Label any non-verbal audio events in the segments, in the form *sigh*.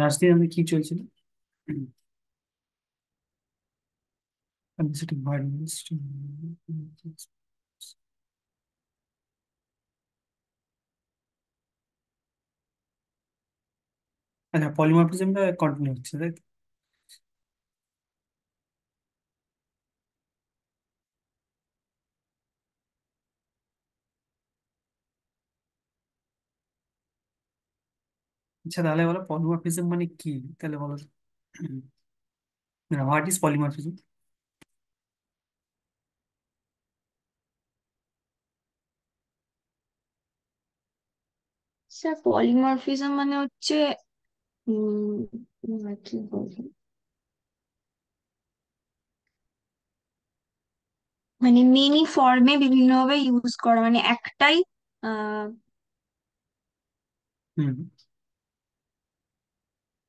Last দিন আমাদের কি চলছিল সেটা আচ্ছা পলিমরফিজমটা কন্টিনিউ হচ্ছে তাই তো আচ্ছা তাহলে বলো পলিমরফিজম মানে কি তাহলে বলো what is polymorphism sir polymorphism মানে হচ্ছে উম কি বলবো মানে মেনি ফর্মে বিভিন্নভাবে ইউজ করা মানে একটাই আহ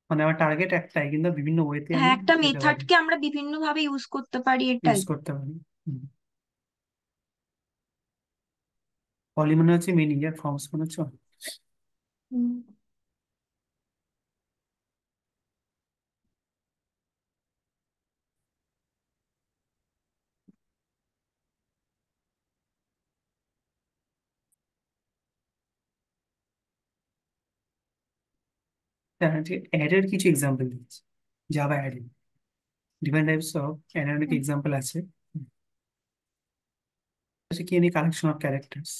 মানে আমার টার্গেট একটাই কিন্তু বিভিন্ন ওয়েতে হ্যাঁ আমি একটা যেতে পারি মেথডকে আমরা বিভিন্ন ভাবে ইউজ করতে পারি ইউজ এটাই করতে পারি পলি মনে হচ্ছে মেনি আর ফর্মস মনে হচ্ছে অনেক। হুম। অ্যারের কিছু এক্সাম্পল দিয়েছি Java array different types of array অনেক এক্সাম্পল আছে কি collection of characters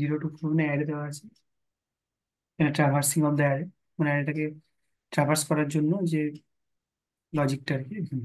zero to four মানে অ্যারে দেওয়া আছে ট্রাভার্সিং অফ দ্য অ্যারে মানে অ্যারেটাকে ট্রাভার্স করার জন্য যে লজিকটা আর কি এখানে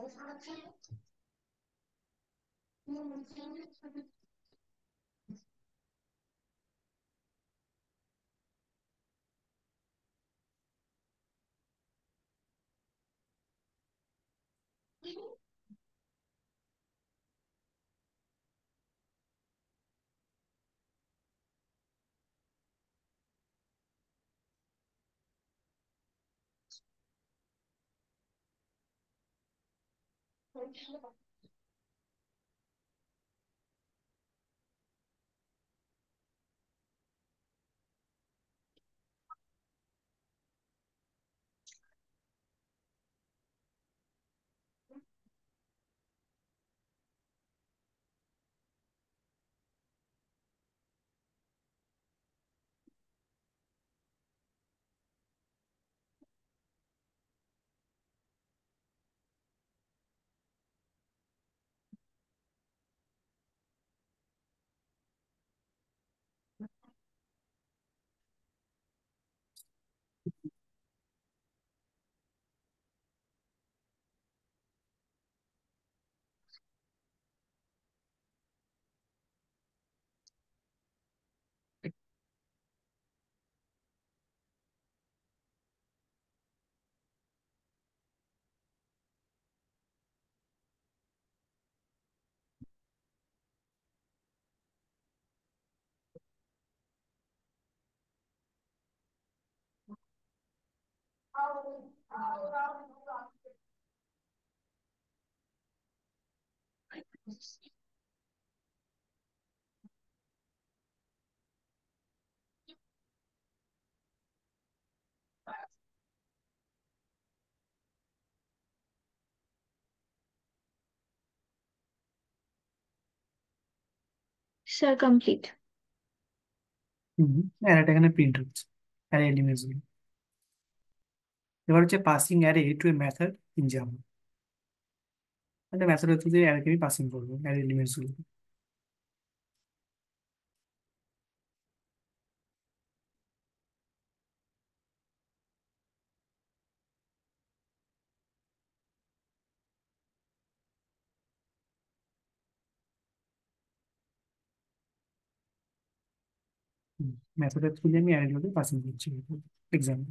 Thank you. 吃吧。So complete. -hmm. I had taken a print route. I এবার হচ্ছে passing array to a method in জাম তাহলে মেথড হচ্ছে যে অ্যারেকে আমি পাসিং করবো অ্যারে এলিমেন্টস গুলো মেথডের থ্রু আমি অ্যারেগুলোকে পাসিং করছি এক্সাম্পল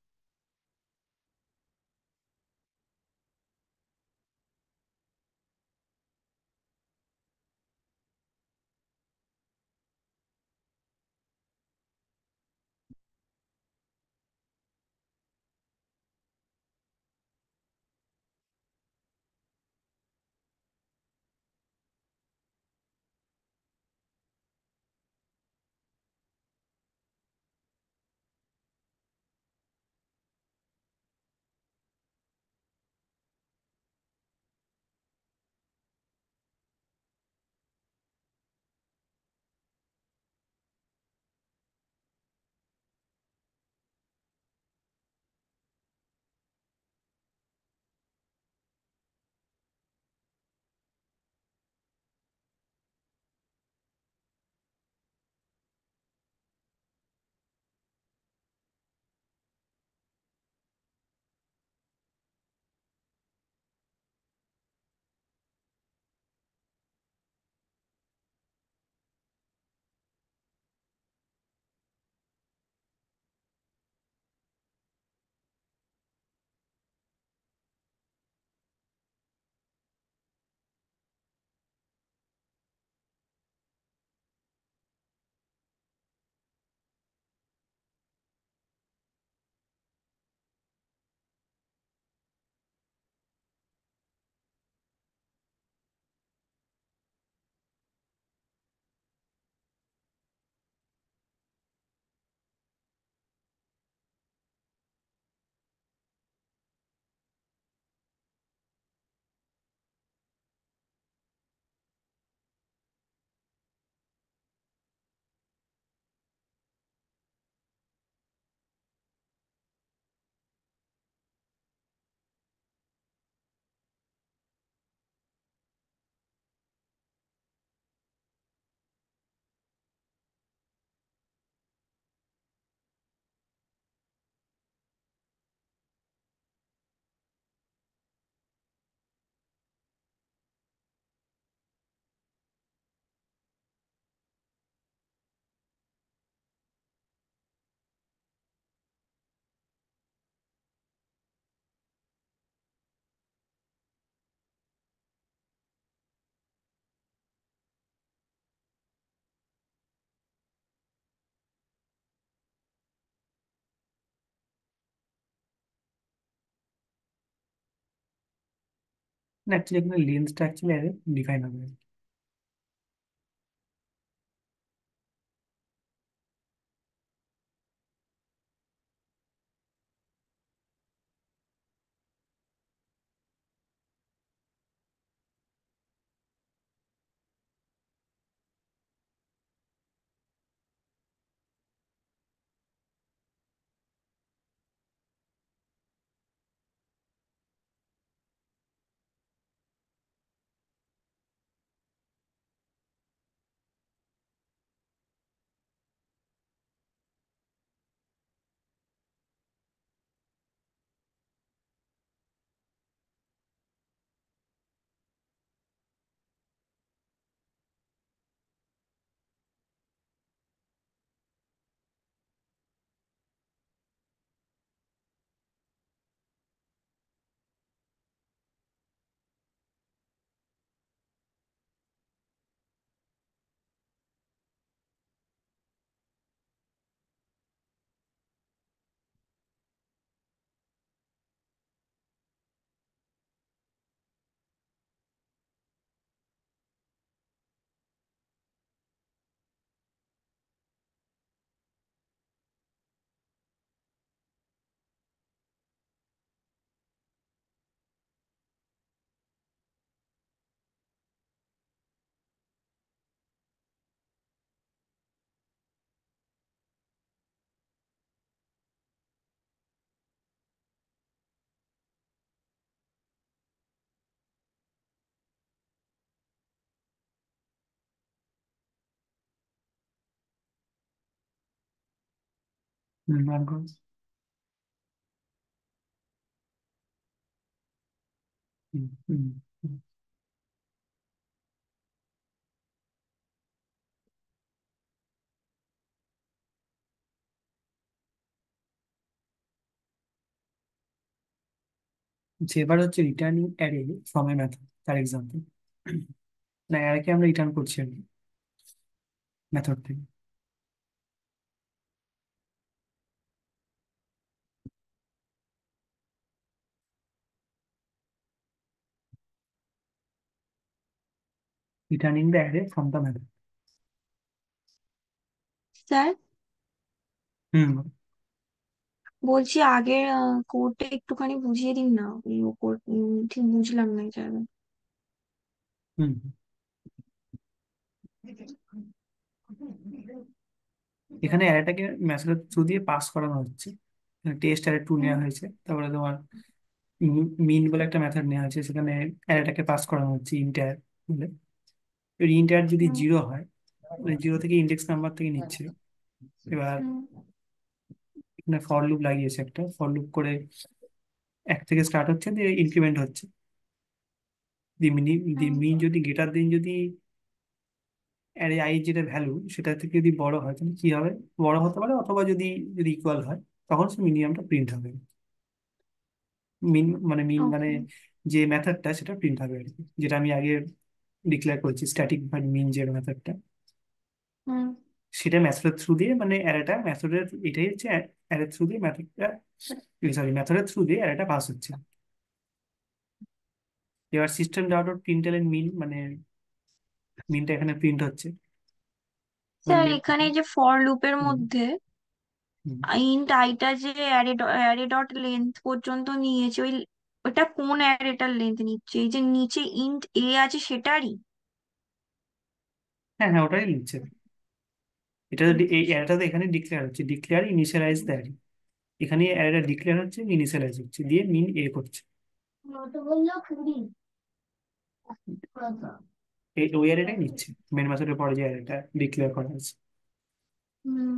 एक्चुअली अपने लेंथ टा एक्चुअली डिफाइन हो गया Marcos. যে এবার হচ্ছে returning array from a method তার এক্সাম্পল না অ্যারেকে আমরা রিটার্ন করছি আর কি মেথড থেকে returning the array from the method. Sir hmm hmm. বলছি আগের কোডটা একটুখানি বুঝিয়ে দিন না ওই কোড ঠিক বুঝলাম না যাবে হুম এখানে অ্যারেটাকে মেসেজ থ্রু দিয়ে পাস করানো হচ্ছে টেস্ট অ্যারে টু নেওয়া হয়েছে তারপরে তোমার মিন বলে একটা মেথড নেওয়া হয়েছে সেখানে অ্যারেটাকে পাস করানো হচ্ছে ইন্টার বলে ইন্টার যদি জিরো হয় মানে জিরো থেকে ইন্ডেক্স নাম্বার থেকে নিচ্ছে এবার এখানে ফর লুপ লাগিয়েছে একটা ফর লুপ করে এক থেকে স্টার্ট হচ্ছে দিয়ে ইনক্রিমেন্ট হচ্ছে দি মিনি দি মিন যদি গেটার দিন যদি অ্যারে আই যেটা ভ্যালু সেটা থেকে যদি বড় হয় তাহলে কি হবে বড় হতে পারে অথবা যদি যদি ইকুয়াল হয় তখন সে মিনিমামটা প্রিন্ট হবে মিন মানে মিন মানে যে মেথডটা সেটা প্রিন্ট হবে আর কি যেটা আমি আগে ডিক্লেয়ার করেছি স্ট্যাটিক ভয়েড মিন যে মেথডটা সেটা ম্যাথডের থ্রু দিয়ে মানে অ্যারেটা মেথডের এটাই হচ্ছে অ্যারের থ্রু দিয়ে মেথডটা সরি মেথডের থ্রু দিয়ে অ্যারেটা পাস হচ্ছে এবার সিস্টেম ডট ডট প্রিন্ট এলেন মিন মানে মিনটা এখানে প্রিন্ট হচ্ছে স্যার এখানে যে ফর লুপের মধ্যে ইন্ট আইটা যে অ্যারে অ্যারে ডট লেন্থ পর্যন্ত নিয়েছে ওই ওটা কোন অ্যার এটার লেন্থ নিচ্ছে এই যে নিচে ইন্ট এ আছে সেটারই হ্যাঁ হ্যাঁ ওটাই নিচ্ছে এটা তো এই অ্যারেটা তো এখানে ডিক্লেয়ার হচ্ছে ডিক্লেয়ার ইনিশিয়ালাইজ দ্য অ্যারে এখানে অ্যারেটা ডিক্লেয়ার হচ্ছে ইনিশিয়ালাইজ হচ্ছে দিয়ে মিন এ করছে এই ওই অ্যারেটাই নিচ্ছে মেন মেথডের পরে যে অ্যারেটা ডিক্লেয়ার করা হয়েছে হুম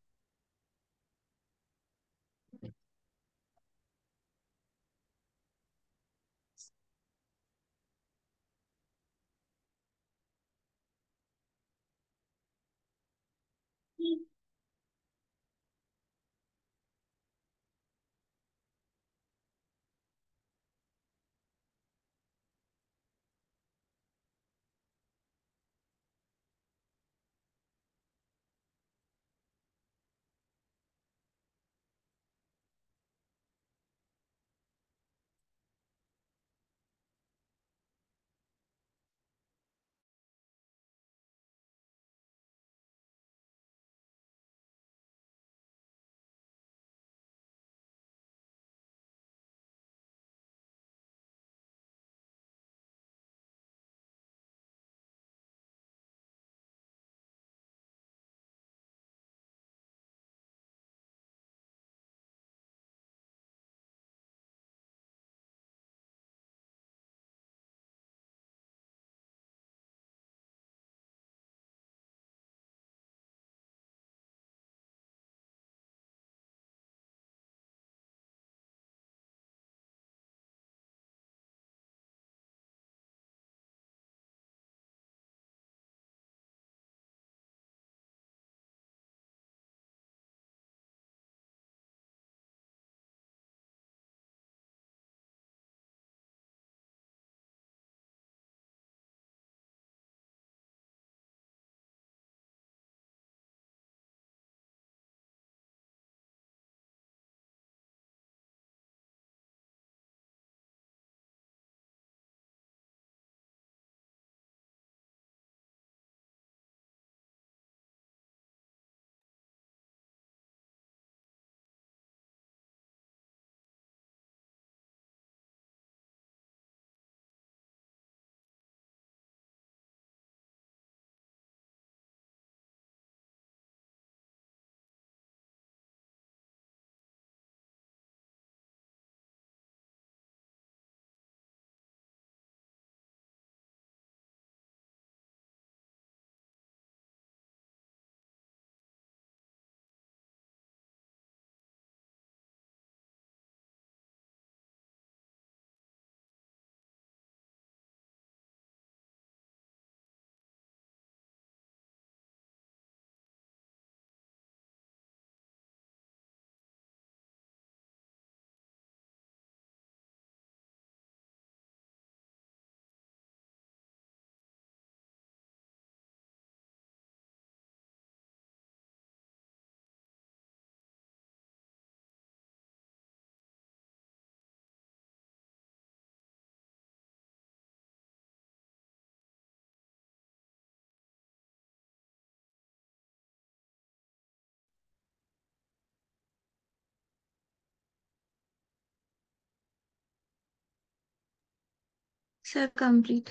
স্যার কমপ্লিট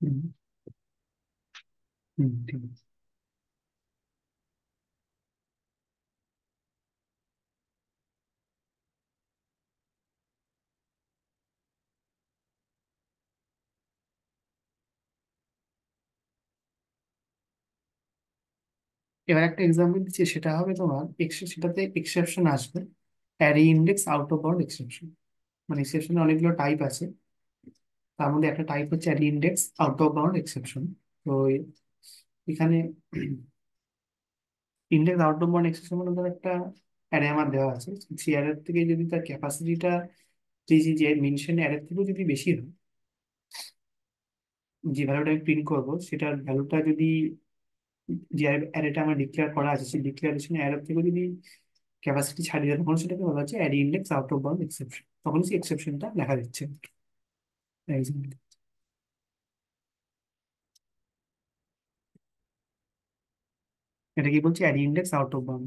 হুম হুম ঠিক আছে এবার একটা এক্সাম্পল দিচ্ছি সেটা হবে তোমার সেটাতে এক্সেপশন আসবে array index out of bound exception মানে এক্সেপশনে অনেকগুলো টাইপ আছে তার মধ্যে একটা টাইপ হচ্ছে add index out of bound exception তো এখানে index out of bound exception মানে ধর একটা অ্যারে আমার দেওয়া আছে সেই অ্যারের থেকে যদি তার ক্যাপাসিটিটা যে যে মেনশন অ্যারের থেকেও যদি বেশি হয় যে ভ্যালুটা আমি প্রিন্ট করবো সেটার ভ্যালুটা যদি যে অ্যারেটা আমার ডিক্লেয়ার করা আছে সেই ডিক্লারেশন অ্যারের থেকেও যদি ক্যাপাসিটি ছাড়িয়ে যায় তখন সেটাকে বলা হচ্ছে add index out of bound exception তখন সেই এক্সেপশনটা দেখা দিচ্ছে amazing. এটা কি বলছি add index out of bound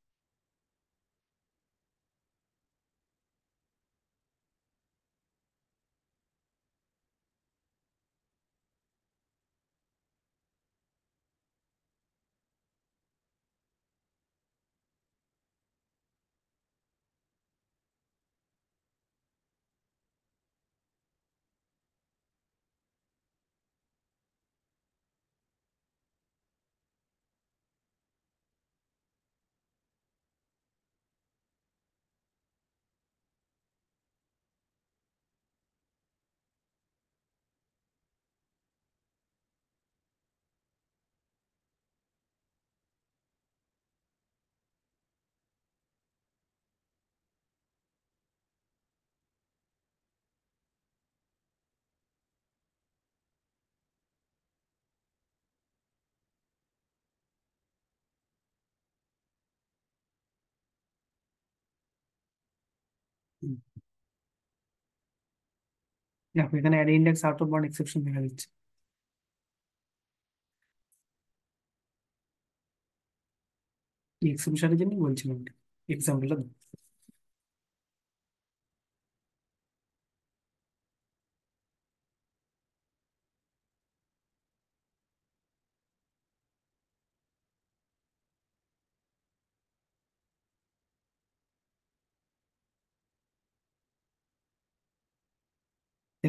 দেখো এখানে অ্যাড ইন্ডেক্স আউট অফ বার্ন এক্সেপশন দেখা যাচ্ছে এক্সেপশনের জন্য বলছিলাম এক্সাম্পলটা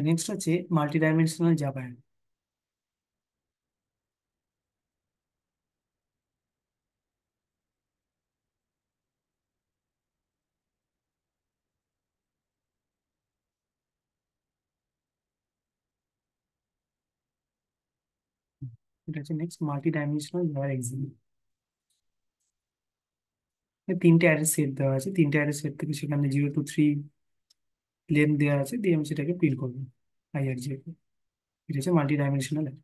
নেক্সট হচ্ছে মাল্টি ডাইমেনশনাল জাভা এটা হচ্ছে নেক্সট মাল্টি তিনটে অ্যারে সেট দেওয়া আছে তিনটে অ্যারে সেট থেকে সেখানে জিরো টু থ্রি লেন্থ দেওয়া আছে দিয়ে আমি সেটাকে প্রিন্ট করবো আইআরজিএফ এটা হচ্ছে মাল্টি ডাইমেনশনাল অ্যারে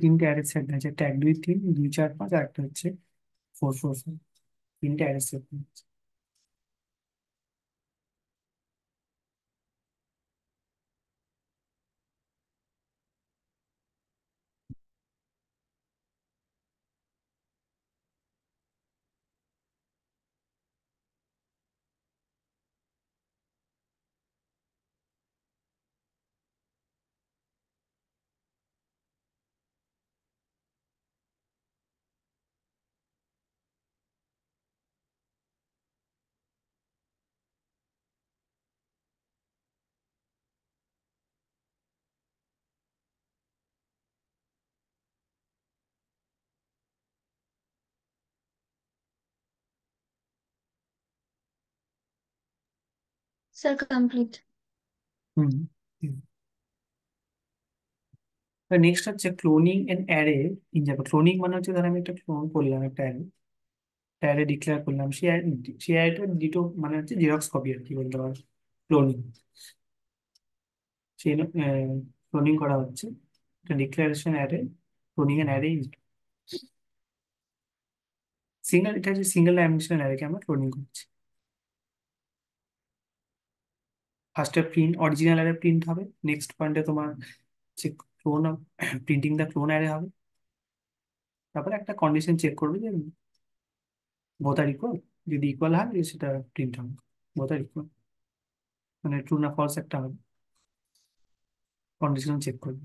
তিনটে অ্যারে সেট আছে একটা এক দুই তিন দুই চার পাঁচ আর একটা হচ্ছে ফোর ফোর ফাইভ তিনটে অ্যারে সেট স্যার কমপ্লিট হুম নেক্সট হচ্ছে ক্লোনিং এন্ড অ্যারে ইন যাবে ক্লোনিং মানে হচ্ছে ধর আমি একটা ক্লোন করলাম একটা অ্যারে একটা অ্যারে ডিক্লেয়ার করলাম সে আর অ্যারেটা ডিটো মানে হচ্ছে জেরক্স কপি আর কি বলতে পারো ক্লোনিং সে ক্লোনিং করা হচ্ছে একটা declaration array cloning and array single এটা হচ্ছে সিঙ্গেল ডাইমেনশনাল অ্যারেকে আমরা ক্লোনিং করছি ফার্স্টে প্রিন্ট অরিজিনাল অ্যারে প্রিন্ট হবে নেক্সট পয়েন্টে তোমার যে clone printing the clone array হবে তারপরে একটা কন্ডিশন চেক করবে যে বোথ আর ইকুয়াল যদি ইকুয়াল হয় সেটা প্রিন্ট হবে বোথ আর ইকুয়াল মানে ট্রু না ফলস একটা হবে কন্ডিশন চেক করবে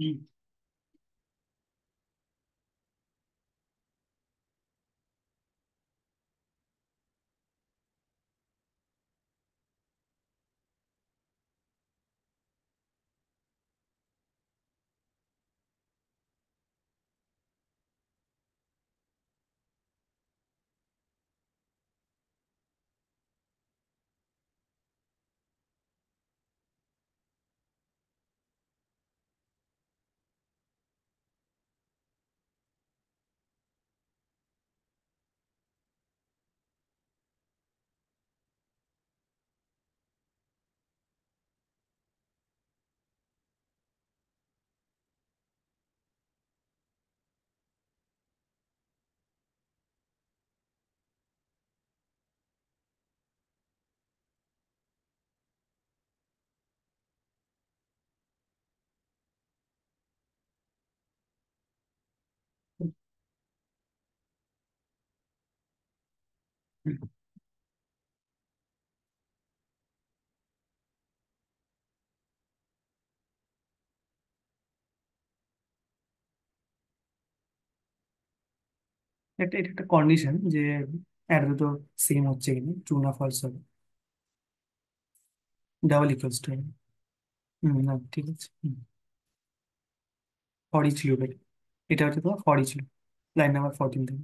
you এটা এটা একটা কন্ডিশন যে এটা দুটো সেম হচ্ছে কিনা ট্রু না ফলস হবে ডাবল ইকুয়ালস টু হুম না ঠিক আছে ফর ইচ লুপের এটা হচ্ছে তোমার for each loop line number fourteen থেকে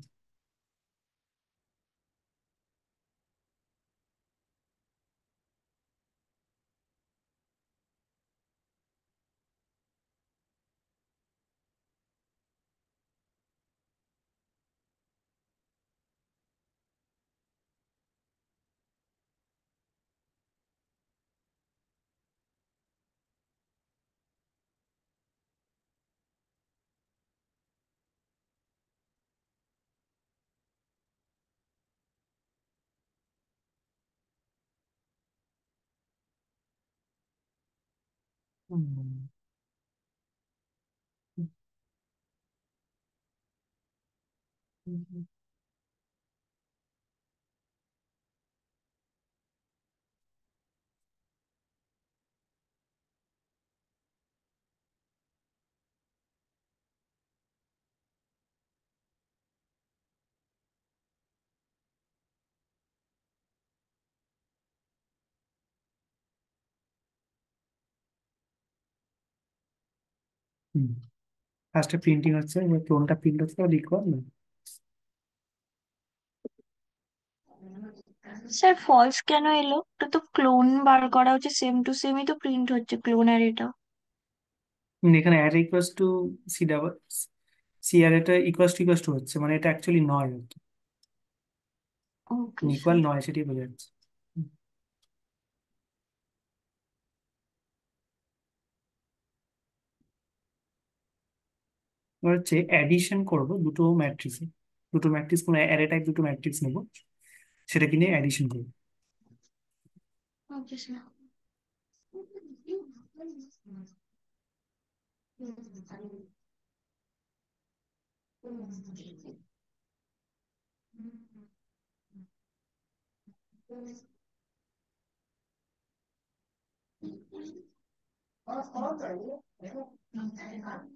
うん。うん。うん。হুম ফার্স্টে প্রিন্টিং হচ্ছে ক্লোনটা প্রিন্ট হচ্ছে লিখবো না স্যার ফলস কেন এলো এটা তো ক্লোন বার করা হচ্ছে সেম টু সেমই তো প্রিন্ট হচ্ছে ক্লোন আর এটা এখানে add equals to C double C আর এটা ইকুয়াস টু ইকুয়াস টু হচ্ছে মানে এটা অ্যাকচুয়ালি নয় ইকুয়াল নয় সেটাই বোঝা যাচ্ছে হচ্ছে অ্যাডিশন করব দুটো ম্যাট্রিক্সে দুটো ম্যাট্রিক্স কোনো অ্যারে টাইপ দুটো ম্যাট্রিক্স নেব সেটা কিনে অ্যাডিশন করব Thank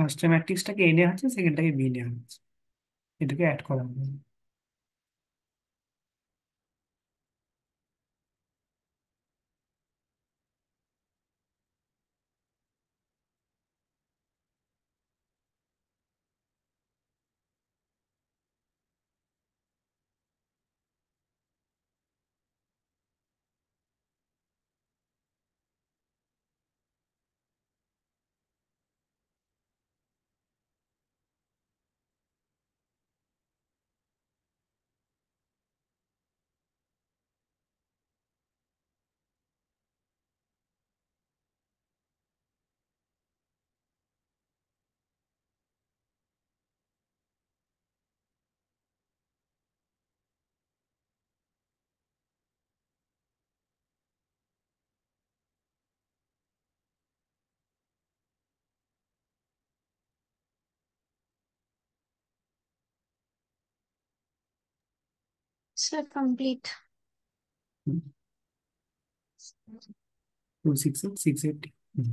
ফার্স্ট ম্যাট্রিক্সটাকে এ নেওয়া হচ্ছে সেকেন্ডটাকে বি নেওয়া হচ্ছে এটাকে অ্যাড করা হবে Sir, complete. Hmm. 268, 680. Hmm.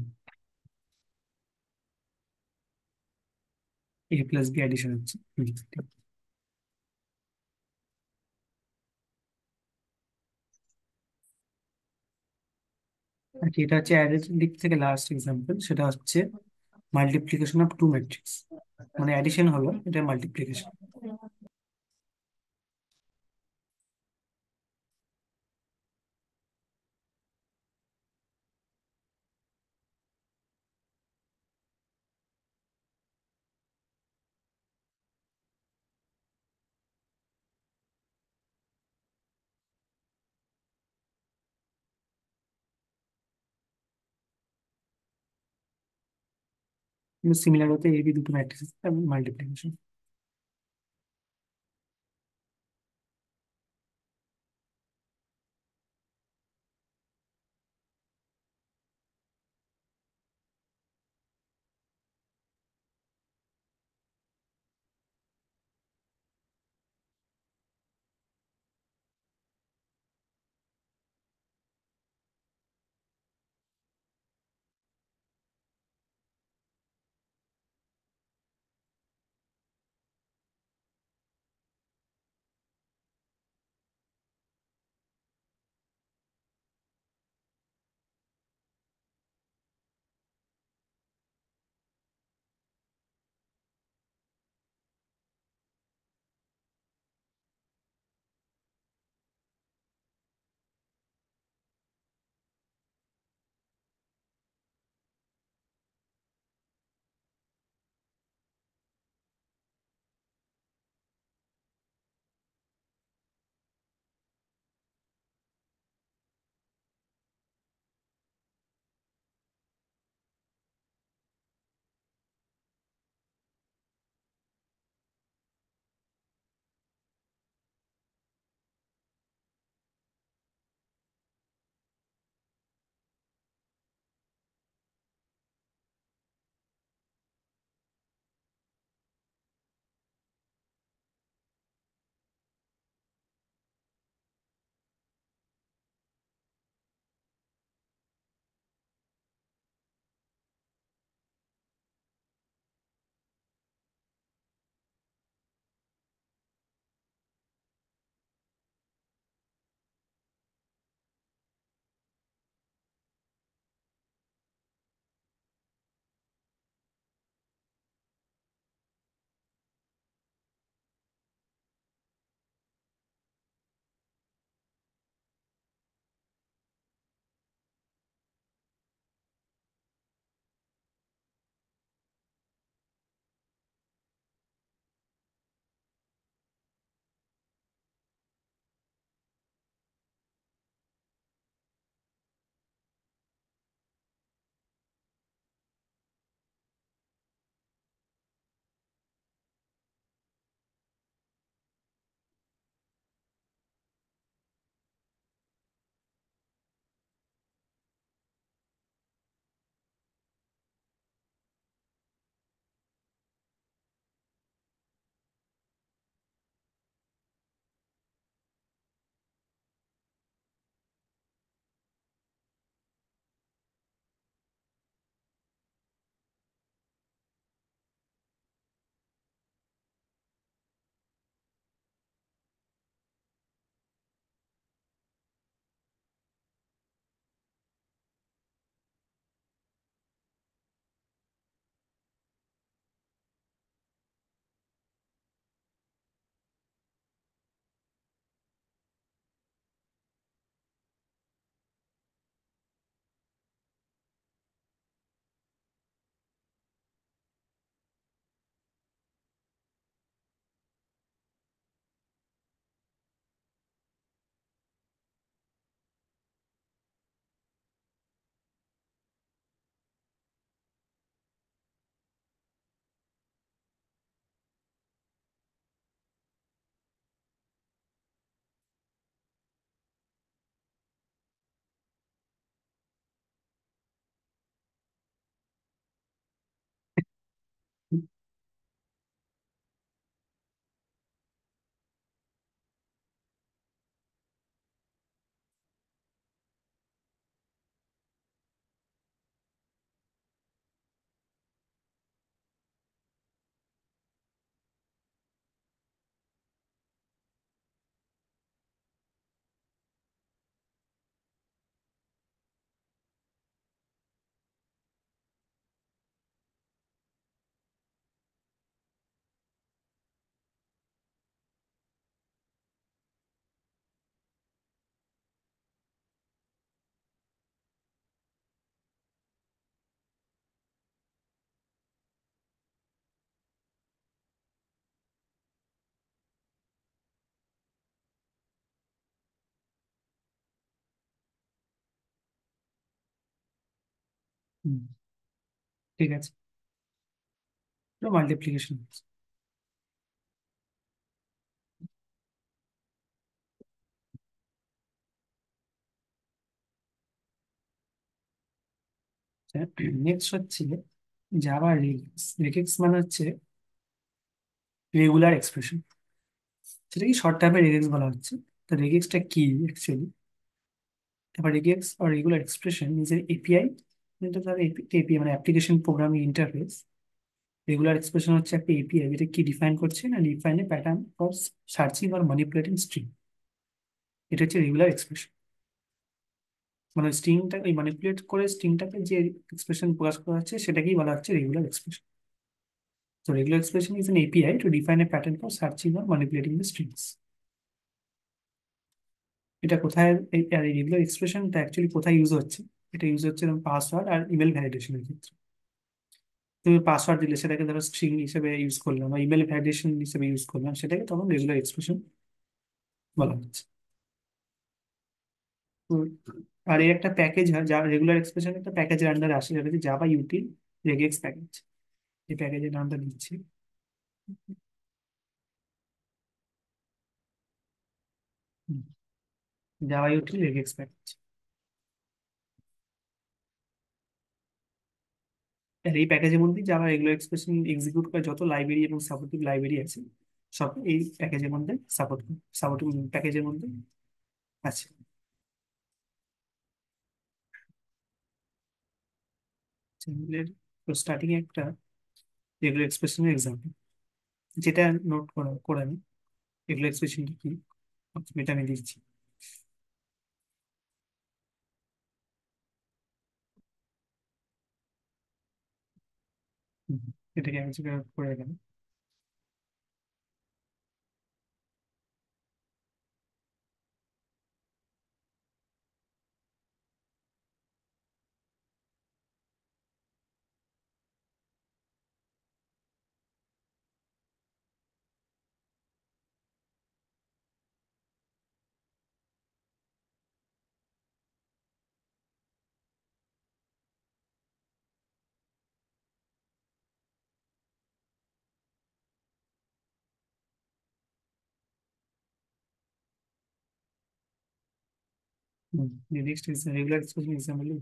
A plus B addition হচ্ছে এটা হচ্ছে অ্যাডিশন দিক থেকে লাস্ট এক্সাম্পল সেটা হচ্ছে মাল্টিপ্লিকেশন অফ টু ম্যাট্রিক্স মানে অ্যাডিশন হলো এটা মাল্টিপ্লিকেশন सिमिलर होते हैं ये भी दो मैट्रिक्स तो मल्टीप्लीकेशन হুম ঠিক আছে মাল্টিপ্লিকেশন নেক্সট হচ্ছে জাভা রেগেক্স রেগেক্স মানে হচ্ছে রেগুলার এক্সপ্রেশন সেটাকে শর্ট টাইপের রেগেক্স বলা হচ্ছে তো রেগেক্সটা কি অ্যাকচুয়ালি তারপর রেগেক্স আর regular expression is a API এটা তার এপিআই মানে application programming interface regular expression হচ্ছে একটা এপিআই এটা কি ডিফাইন করছে না define a pattern for searching or manipulating string এটা হচ্ছে রেগুলার এক্সপ্রেশন মানে স্ট্রিংটা এই ম্যানিপুলেট করে স্ট্রিংটাকে যে এক্সপ্রেশন প্রকাশ করা হচ্ছে সেটাকেই বলা হচ্ছে রেগুলার এক্সপ্রেশন তো regular expression is an API to define a pattern for searching or manipulating the strings. এটা কোথায় এই রেগুলার এক্সপ্রেশনটা অ্যাকচুয়ালি কোথায় ইউজ হচ্ছে এটা ইউজ হচ্ছে পাসওয়ার্ড আর ইমেল ভ্যালিডেশনের ক্ষেত্রে তুমি পাসওয়ার্ড দিলে সেটাকে ধরো স্ট্রিং হিসেবে ইউজ করলাম বা ইমেল ভ্যালিডেশন হিসেবে ইউজ করলাম সেটাকে তখন রেগুলার এক্সপ্রেশন বলা হচ্ছে আর এর একটা প্যাকেজ হয় যা রেগুলার এক্সপ্রেশন একটা প্যাকেজের আন্ডারে আসে যেটা হচ্ছে জাভা ইউটিল রেগেক্স প্যাকেজ এই প্যাকেজের নামটা দিচ্ছি জাভা ইউটিল রেগেক্স প্যাকেজ আর এই প্যাকেজের মধ্যে যারা এগুলো এক্সপ্রেশন এক্সিকিউট করে যত লাইব্রেরি এবং সাপোর্টিভ লাইব্রেরি আছে সব এই প্যাকেজের মধ্যে সাপোর্ট সাপোর্টিভ প্যাকেজের মধ্যে আছে তো স্টার্টিং একটা এগুলো এক্সপ্রেশনের এক্সাম্পল যেটা নোট করা করে আমি এগুলো এক্সপ্রেশনটা কি আমি দিচ্ছি এটাকে আমি করে গেলাম The next is a regular expression assembly.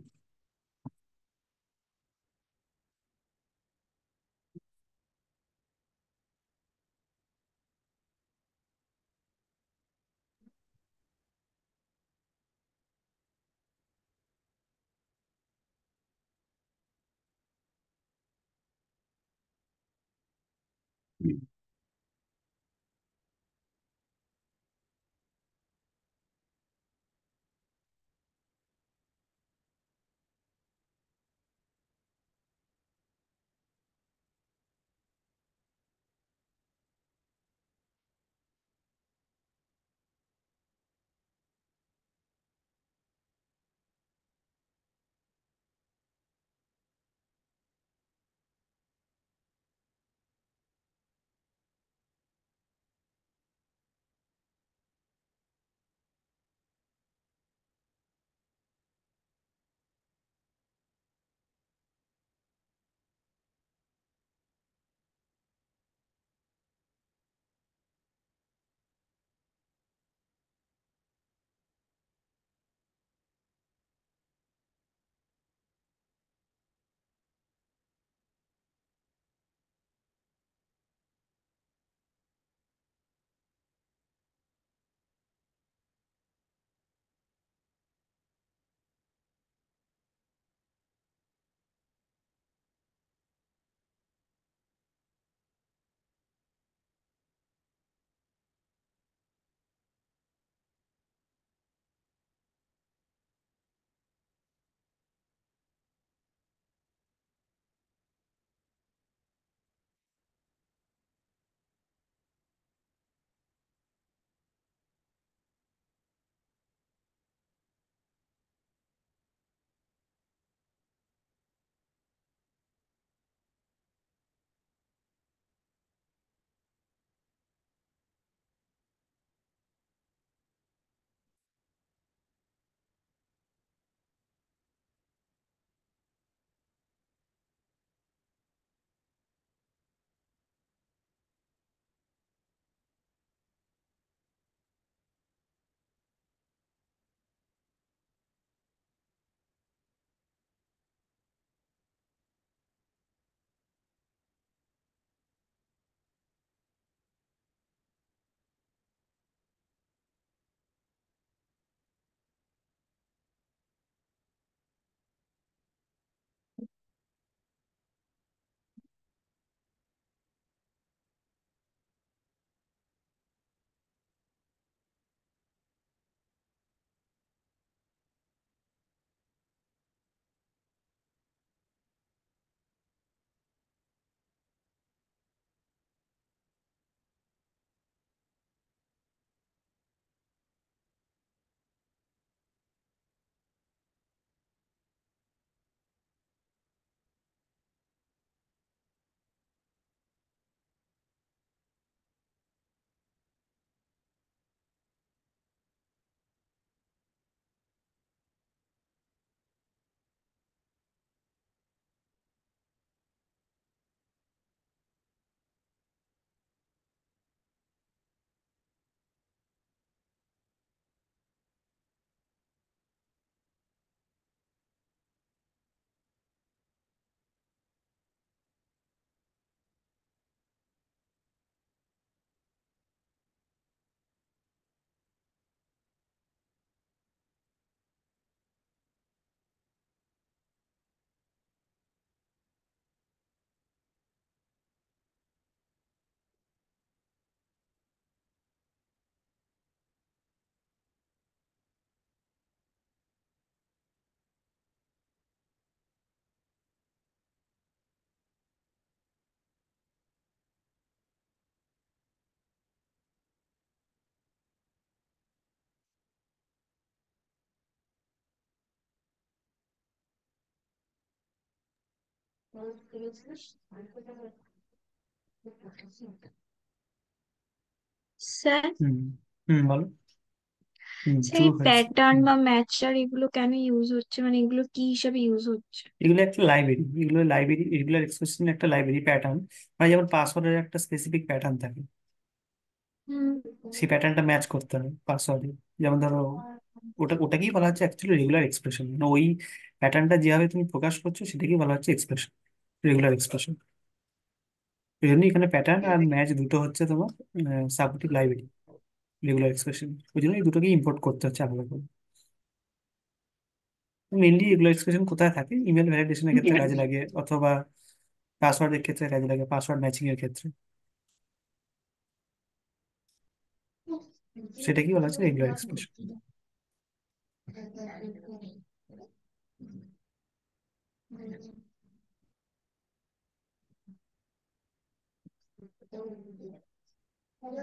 বলো সেই প্যাটার্ন বা এগুলো কেন ইউজ হচ্ছে মানে এগুলো কি হিসাবে ইউজ হচ্ছে এগুলো একটা লাইব্রেরি এগুলো লাইব্রেরি রেগুলার এক্সপ্রেশন একটা লাইব্রেরি প্যাটার্ন মানে যেমন পাসওয়ার্ডের একটা স্পেসিফিক প্যাটার্ন থাকে সেই ম্যাচ করতে হবে পাসওয়ার্ডে যেমন ধরো ওটা ওটাকেই বলা হচ্ছে রেগুলার এক্সপ্রেশন মানে ওই প্যাটার্নটা যেভাবে তুমি প্রকাশ করছো সেটাকেই বলা হচ্ছে এক্সপ্রেশন রেগুলার এক্সপ্রেশন এই জন্য এখানে প্যাটার্ন আর ম্যাচ দুটো হচ্ছে তোমার সাপোর্টিভ লাইব্রেরি রেগুলার এক্সপ্রেশন ওই জন্য এই দুটোকে ইম্পোর্ট করতে হচ্ছে আলাদা করে মেনলি রেগুলার এক্সপ্রেশন কোথায় থাকে ইমেল ভ্যালিডেশনের ক্ষেত্রে কাজে লাগে অথবা পাসওয়ার্ডের ক্ষেত্রে কাজে লাগে পাসওয়ার্ড ম্যাচিং এর ক্ষেত্রে সেটা কি বলা হচ্ছে রেগুলার এক্সপ্রেশন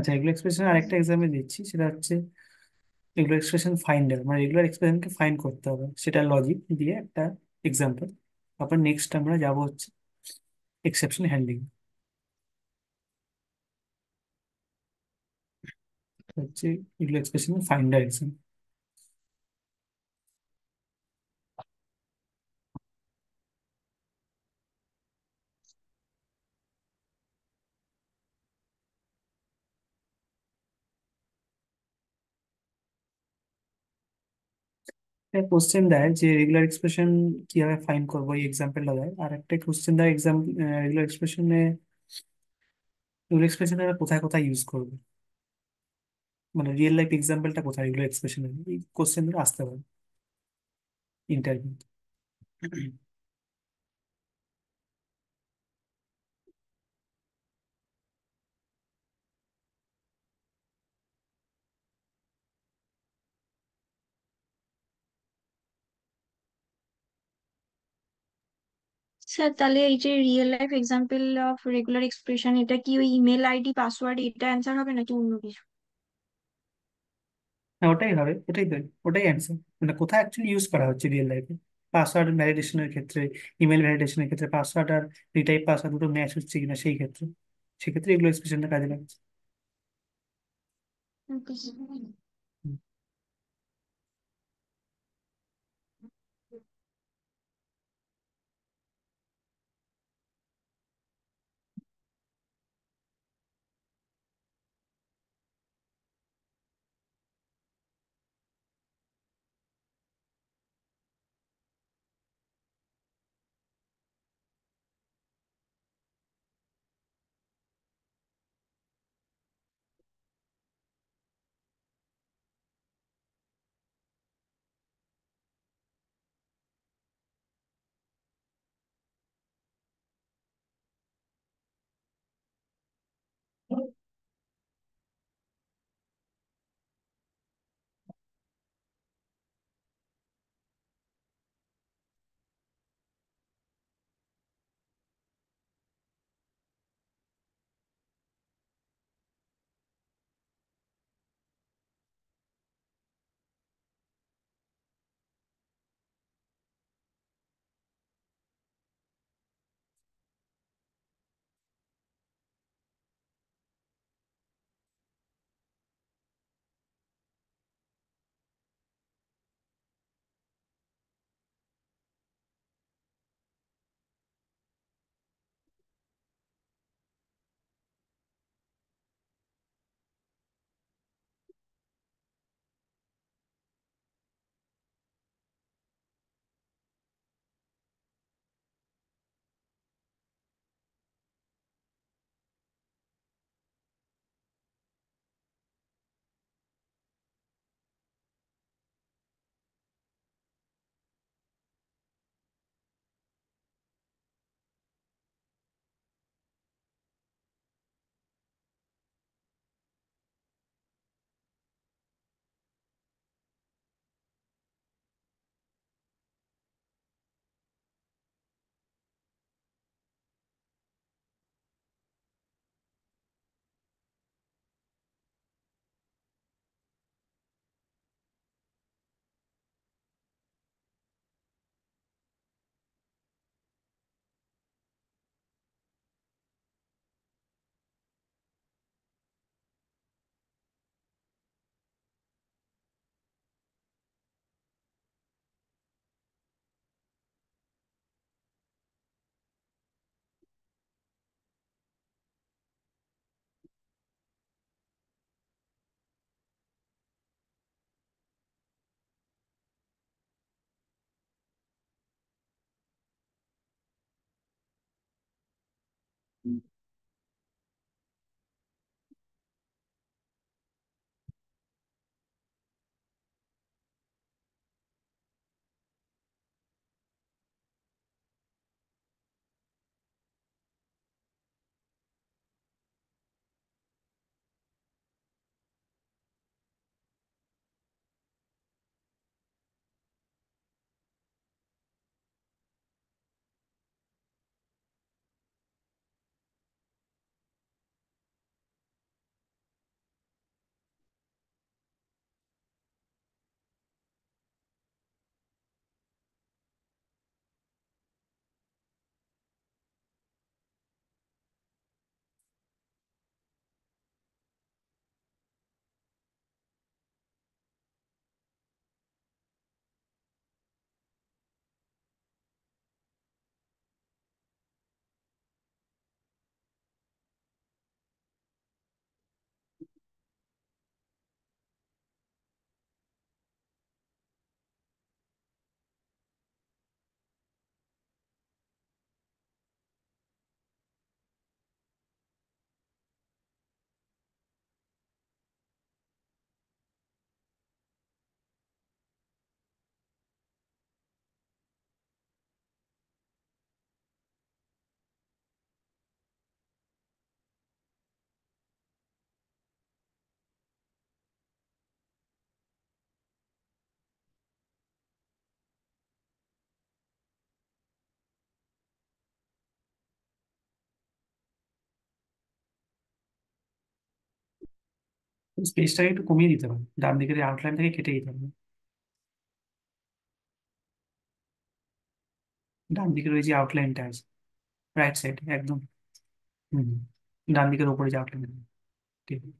আচ্ছা এগুলো এক্সপ্রেশন একটা এক্সামে দিচ্ছি সেটা হচ্ছে এগুলো এক্সপ্রেশন ফাইন্ডার মানে রেগুলার এক্সপ্রেশনকে ফাইন্ড করতে হবে সেটা লজিক দিয়ে একটা এক্সাম্পল তারপর নেক্সট আমরা যাব হচ্ছে এক্সেপশন হ্যান্ডলিং হচ্ছে এগুলো এক্সপ্রেশন ফাইন্ডার এক্সাম্পল কোশ্চেন দেয় যে রেগুলার এক্সপ্রেশন কিভাবে ফাইন করবো এই এক্সাম্পলটা দেয় আর একটা কোশ্চেন দেয় এক্সাম রেগুলার এক্সপ্রেশনে রেগুলার এক্সপ্রেশনে কোথায় কোথায় ইউজ করবে মানে রিয়েল লাইফ এক্সাম্পলটা কোথায় রেগুলার এক্সপ্রেশনে এই কোশ্চেনগুলো আসতে পারে ইন্টারভিউ স্যার তাহলে এই যে real life example of regular expression এটা কি ওই ইমেল আইডি পাসওয়ার্ড এটা অ্যান্সার হবে নাকি অন্য কিছু হ্যাঁ ওটাই হবে ওটাই তো ওটাই অ্যান্সার মানে কোথায় অ্যাকচুয়ালি ইউজ করা হচ্ছে রিয়েল লাইফে পাসওয়ার্ড ভ্যালিডেশনের ক্ষেত্রে ইমেল ভ্যালিডেশনের ক্ষেত্রে পাসওয়ার্ড আর রিটাইপ পাসওয়ার্ড দুটো ম্যাচ হচ্ছে কিনা সেই ক্ষেত্রে সেক্ষেত্রে এগুলো এক্সপ্রেশনটা কাজে লাগছে স্পেসটাকে একটু কমিয়ে দিতে পারেন ডান দিকের আউটলাইন থেকে কেটে দিতে পারেন ডান দিকের ওই যে আউটলাইনটা আছে রাইট সাইড একদম হুম ডান দিকের ওপরে যে আউটলাইন ঠিক আছে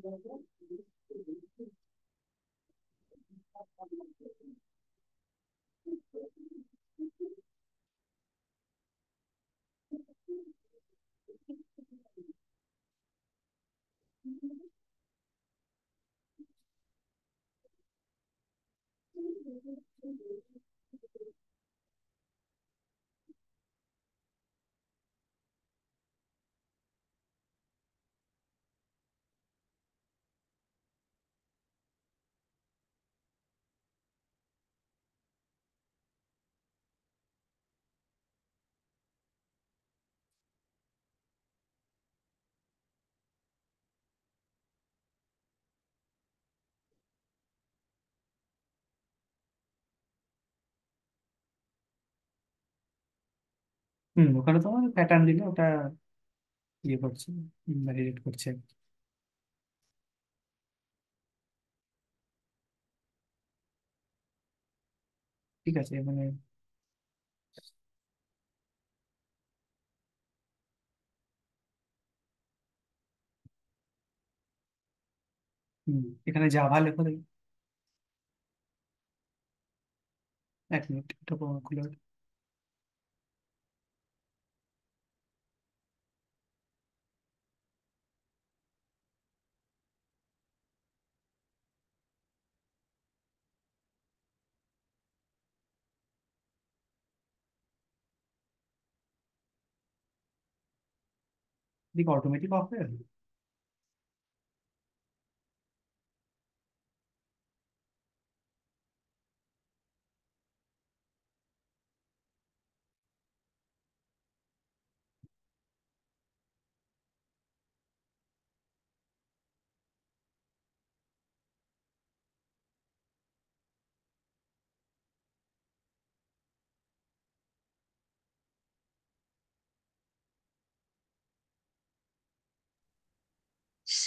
Thank you. হুম ওখানে তোমার প্যাটার্ন দিলে ওটা ইয়ে করছে ভ্যালিডেট করছে আর কি। ঠিক আছে মানে হুম, এখানে জাভা লেখো দেখি। এক মিনিট এটা খুলে the automatic offer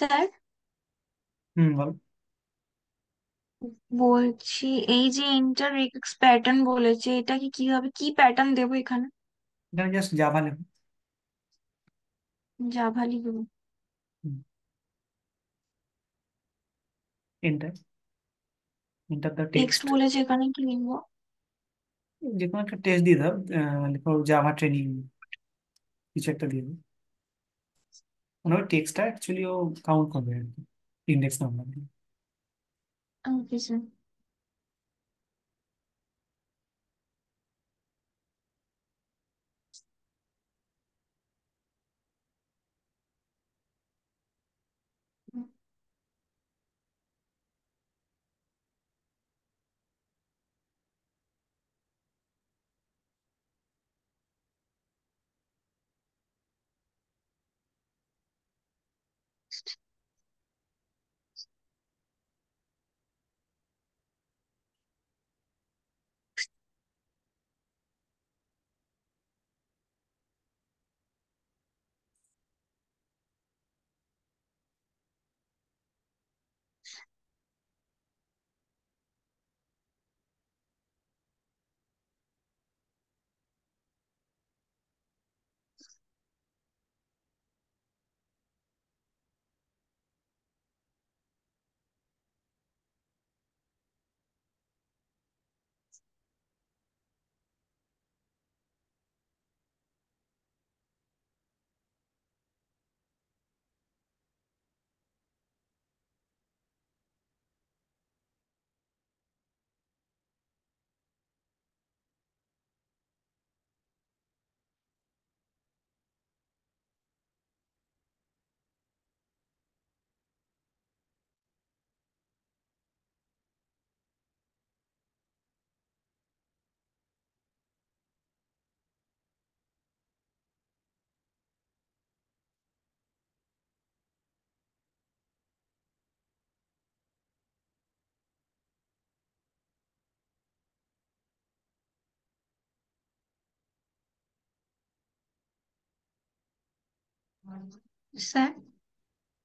স্যার হুম বলো বলছি এই যে ইন্টার রিক্স প্যাটার্ন বলেছে এটা কি কিভাবে কি প্যাটার্ন দেবো এখানে এটা জাস্ট জাভা লেখো জাভা লিখবো enter enter the text text বলেছে এখানে কি লিখবো যে কোনো একটা টেক্সট দিয়ে দাও আহ, লিখো জাভা ট্রেনিং কিছু একটা দিয়ে দাও মানে টেক্সটটা অ্যাকচুয়ালি ও কাউন্ট করবে আর কি ইন্ডেক্স নাম্বার দিয়ে ওকে স্যার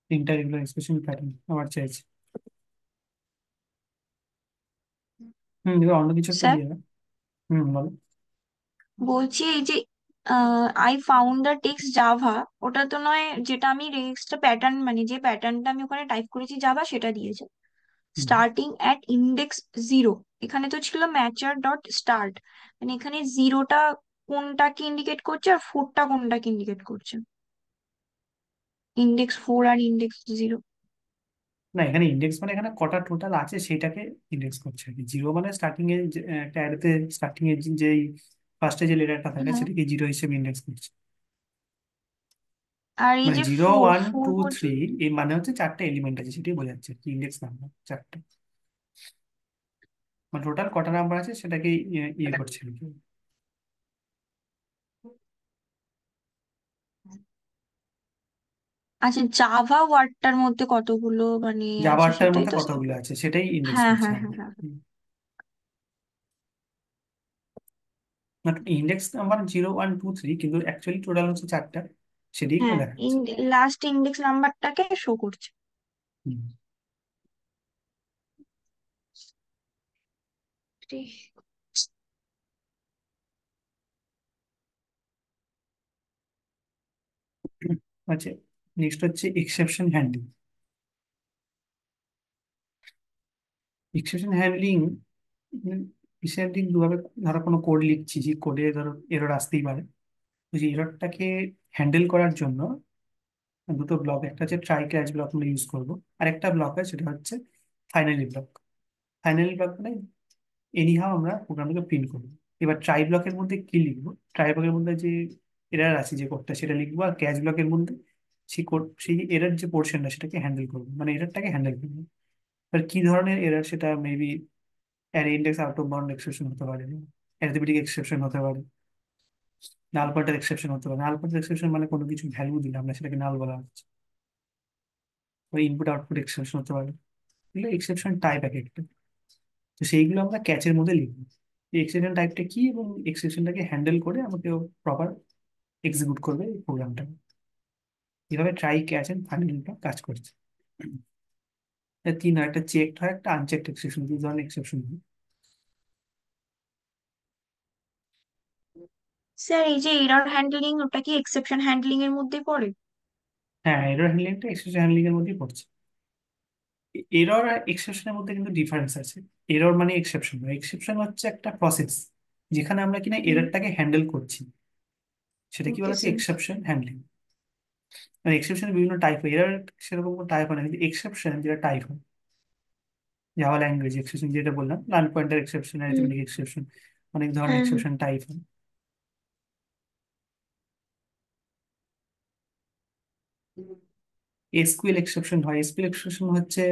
তিনটা রেগুলার এক্সপ্রেশন প্যাটার্ন আবার চাইছি হুম অন্য কিছু স্যার হুম বলো বলছি এই যে I found the text Java ওটা তো নয় যেটা আমি টেক্সটটা প্যাটার্ন মানে যে প্যাটার্নটা আমি ওখানে টাইপ করেছি জাভা সেটা দিয়েছে স্টার্টিং অ্যাট ইন্ডেক্স জিরো এখানে তো ছিল ম্যাচার ডট স্টার্ট মানে এখানে জিরোটা কোনটাকে ইন্ডিকেট করছে আর ফোরটা কোনটাকে ইন্ডিকেট করছে ইন্ডেক্স ফোর আর ইন্ডেক্স জিরো না এখানে ইন্ডেক্স মানে এখানে কটা টোটাল আছে সেটাকে ইন্ডেক্স করছে আর কি জিরো মানে স্টার্টিং এ যে- একটা অ্যারেতে স্টার্টিং এ যে- ফার্স্ট ফার্স্টে যে লেটারটা থাকে হ্যাঁ সেটাকে জিরো হিসেবে ইন্ডেক্স করছে আর এই মানে যে zero four one four two three এই মানে হচ্ছে চারটে এলিমেন্ট আছে সেটাই বোঝাচ্ছে কি ইন্ডেক্স নাম্বার চারটে মানে টোটাল কটা নাম্বার আছে সেটাকে ইয়ে আচ্ছা। করছে আর কি আচ্ছা জাভা ওয়ার্ডটার মধ্যে কতগুলো মানে আছে জাভাটার সেটাই মধ্যে তো কতগুলো আছে সেটাই ইন্ডেক্স হ্যাঁ করছি হ্যাঁ হ্যাঁ হ্যাঁ index number zero one two three কিন্তু অ্যাকচুয়ালি টোটাল হচ্ছে চারটা সেটাই এখানে হ্যাঁ দেখাচ্ছে লাস্ট ইন্ডেক্স নাম্বারটাকে শো করছে আচ্ছা নেক্সট হচ্ছে exception handling exception handling recently দুভাবে ধরো কোনো কোড লিখছি যে কোডে ধরো এরর আসতেই পারে তো যে এররটাকে হ্যান্ডেল করার জন্য দুটো ব্লক একটা হচ্ছে ট্রাই ক্যাচ ব্লক আমরা ইউজ করবো আর একটা ব্লক আছে সেটা হচ্ছে ফাইনালি ব্লক ফাইনালি ব্লক মানে এনিহাও আমরা প্রোগ্রামটাকে প্রিন্ট করবো এবার ট্রাই ব্লকের মধ্যে কি লিখবো ট্রাই ব্লকের মধ্যে যে এরার আছে যে কোডটা সেটা লিখবো আর ক্যাচ ব্লকের মধ্যে সেই সেই এরার যে পোর্শনটা সেটাকে হ্যান্ডেল করবে মানে এরারটাকে হ্যান্ডেল করবে আর কি ধরনের এরার সেটা maybe array index out of bound exception হতে পারে অ্যারিথমেটিক এক্সেপশন হতে পারে নাল পার্টের এক্সেপশন হতে পারে নাল পার্টের এক্সেপশন মানে কোনো কিছু ভ্যালু দিলে না সেটাকে নাল বলা হচ্ছে ইনপুট আউটপুট এক্সেপশন হতে পারে এগুলো এক্সেপশন টাইপ এক একটা তো সেইগুলো আমরা ক্যাচের মধ্যে লিখবো এই এক্সেপশন টাইপটা কি এবং এক্সেপশনটাকে হ্যান্ডেল করে আমাকে প্রপার এক্সিকিউট করবে এই প্রোগ্রামটাকে কিভাবে ট্রাই ক্যাচ এন্ড ফাংশনটা কাজ করছে তিন হয় একটা চেক হয় একটা আনচেকড এক্সেপশন দু ধরনের এক্সেপশন হয় স্যার এই যে এরর হ্যান্ডলিং ওটা কি এক্সেপশন হ্যান্ডলিং এর মধ্যে পড়ে হ্যাঁ এরর হ্যান্ডলিংটা এক্সেপশন হ্যান্ডলিং এর মধ্যেই পড়ছে এরর আর এক্সেপশনের মধ্যে কিন্তু ডিফারেন্স আছে এরর মানে এক্সেপশন এক্সেপশন হচ্ছে একটা প্রসেস যেখানে আমরা কিনা এররটাকে হ্যান্ডেল করছি সেটা কি বলা হচ্ছে এক্সেপশন হ্যান্ডলিং মানে এক্সেপশন বিভিন্ন টাইপ হয় এরার সেরকম কোনো টাইপ হয় না কিন্তু এক্সেপশন যেটা টাইপ হয় জাভা ল্যাঙ্গুয়েজ এক্সেপশন যেটা বললাম null pointer exception arithmetic exception অনেক ধরনের এক্সেপশন টাইপ হয় এসকিউএল এক্সেপশন হয় এসকিউএল এক্সেপশন হচ্ছে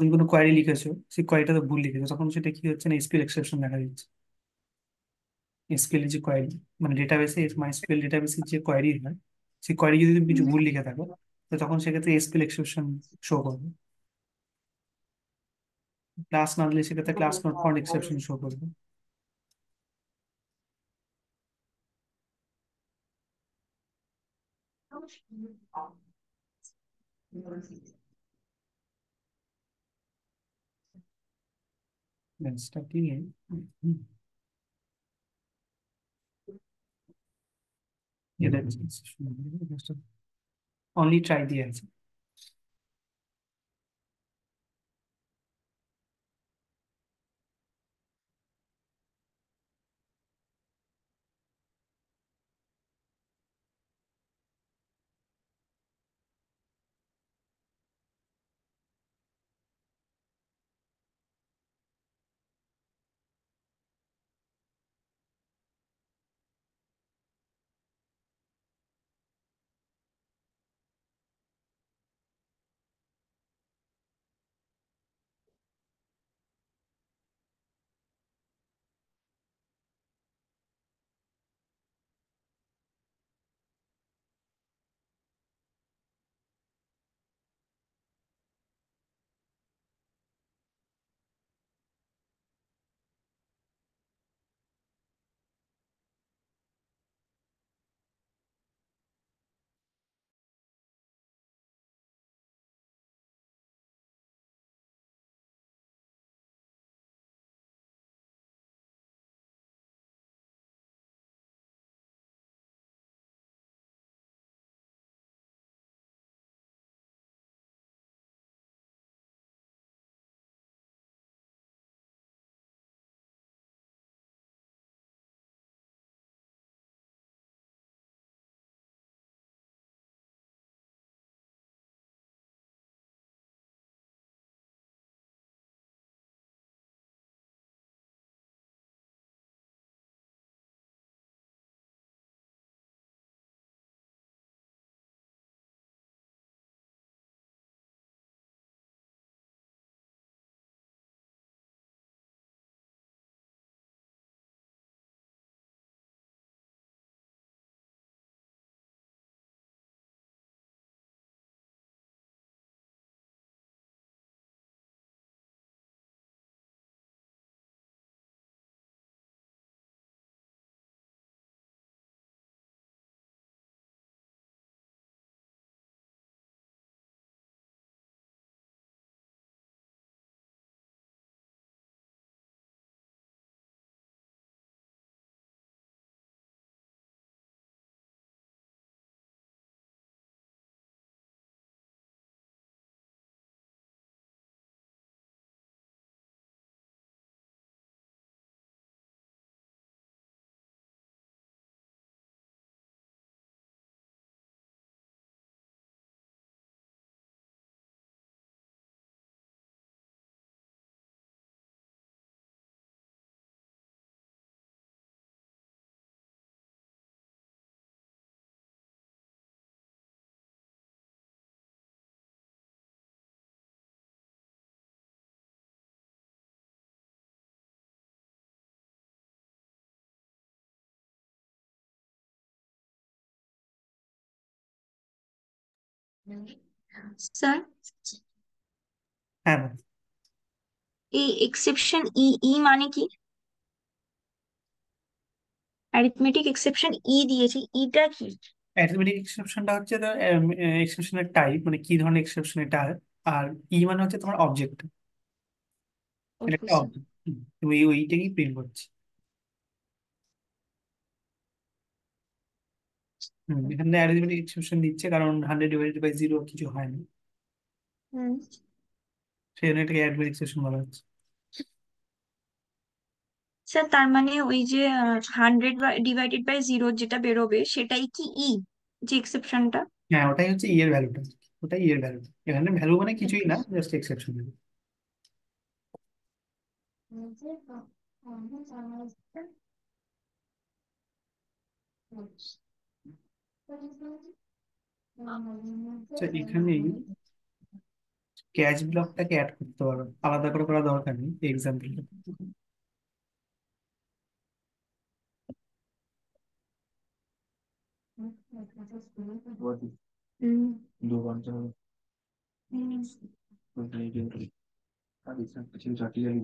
তুমি কোনো কোয়ারি লিখেছো সেই কোয়ারিটা তো ভুল লিখেছো তখন সেটা কি হচ্ছে না এসকিউএল এক্সেপশন দেখা দিচ্ছে এসকিউএল যে কোয়ারি মানে ডেটাবেসে মাইসকিউএল ডেটাবেসের যে কোয়ারি হয় সেই কয়েকটি যদি তুমি কিছু ভুল লিখে থাকো তো তখন সেক্ষেত্রে এসকিউএল এক্সেপশন শো করবে ক্লাস না দিলে সেক্ষেত্রে class not found exception show করবে That's stuck হুম Yeah, that is only try the answer. Sir এই এক্সেপশন ই ই মানে কি অ্যারিথমেটিক এক্সেপশন ই দিয়েছে ইটা কি অ্যারিথমেটিক এক্সেপশনটা হচ্ছে এক্সেপশনের টাইপ মানে কি ধরনের এক্সেপশন এটা আর ই e মানে হচ্ছে তোমার অবজেক্ট এটা একটা অবজেক্ট তুমি ওইটাকেই প্রিন্ট করছি হুম এখানে অ্যারেঞ্জমেন্ট এক্সেপশন দিচ্ছে কারণ হান্ড্রেড ডিভাইডেড বাই জিরো কিছু হয়নি না হুম সেই এটাকে অ্যারেঞ্জমেন্ট এক্সেপশন বলা হচ্ছে স্যার তার মানে ওই যে হান্ড্রেড ডিভাইডেড বাই জিরো যেটা বেরোবে সেটাই কি ই e, যে এক্সেপশনটা হ্যাঁ ওটাই হচ্ছে ই e এর ভ্যালুটা ওটাই ই e ভ্যালু এখানে ভ্যালু মানে কিছুই না জাস্ট এক্সেপশন দেবে আচ্ছা আচ্ছা এখানে ক্যাচ ব্লকটাকে অ্যাড করতে পারো আলাদা করে করা দরকার নেই এক্সাম্পল দু ঘন্টা কিছু চাকরি জানি